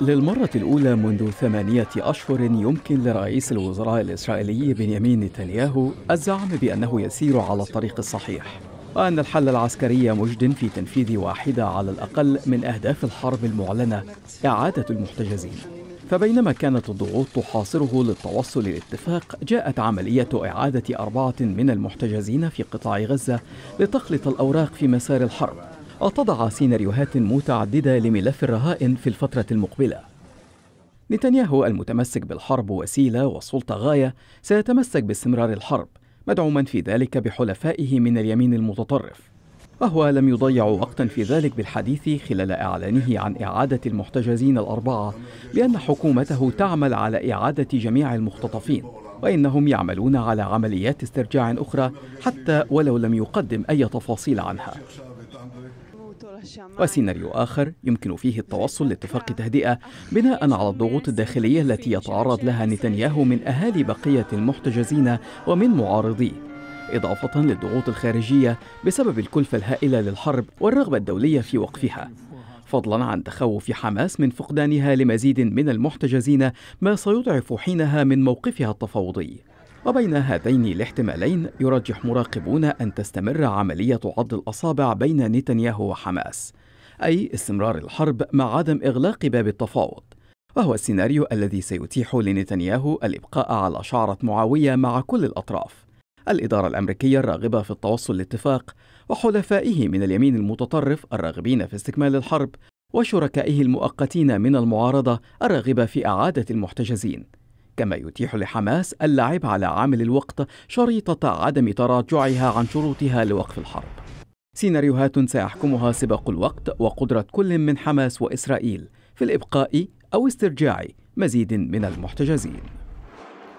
للمرة الأولى منذ ثمانية أشهر يمكن لرئيس الوزراء الإسرائيلي بنيامين نتنياهو الزعم بأنه يسير على الطريق الصحيح وأن الحل العسكري مجد في تنفيذ واحدة على الأقل من أهداف الحرب المعلنة إعادة المحتجزين فبينما كانت الضغوط تحاصره للتوصل لاتفاق جاءت عملية إعادة أربعة من المحتجزين في قطاع غزة لتخلط الأوراق في مسار الحرب تضع سيناريوهات متعددة لملف الرهائن في الفترة المقبلة. نتنياهو المتمسك بالحرب وسيلة والسلطة غاية سيتمسك باستمرار الحرب مدعوما في ذلك بحلفائه من اليمين المتطرف وهو لم يضيع وقتا في ذلك بالحديث خلال إعلانه عن إعادة المحتجزين الأربعة بأن حكومته تعمل على إعادة جميع المختطفين وإنهم يعملون على عمليات استرجاع أخرى حتى ولو لم يقدم أي تفاصيل عنها وسيناريو آخر يمكن فيه التوصل لاتفاق تهدئة بناء على الضغوط الداخلية التي يتعرض لها نتنياهو من أهالي بقية المحتجزين ومن معارضيه إضافة للضغوط الخارجية بسبب الكلفة الهائلة للحرب والرغبة الدولية في وقفها فضلا عن تخوف حماس من فقدانها لمزيد من المحتجزين ما سيضعف حينها من موقفها التفاوضي وبين هذين الاحتمالين يرجح مراقبون أن تستمر عملية عض الأصابع بين نتنياهو وحماس أي استمرار الحرب مع عدم إغلاق باب التفاوض وهو السيناريو الذي سيتيح لنتنياهو الإبقاء على شعرة معاوية مع كل الأطراف الإدارة الأمريكية الراغبة في التوصل لاتفاق وحلفائه من اليمين المتطرف الراغبين في استكمال الحرب وشركائه المؤقتين من المعارضة الراغبة في إعادة المحتجزين كما يتيح لحماس اللعب على عامل الوقت شريطة عدم تراجعها عن شروطها لوقف الحرب سيناريوهات سيحكمها سباق الوقت وقدرة كل من حماس وإسرائيل في الإبقاء أو استرجاع مزيد من المحتجزين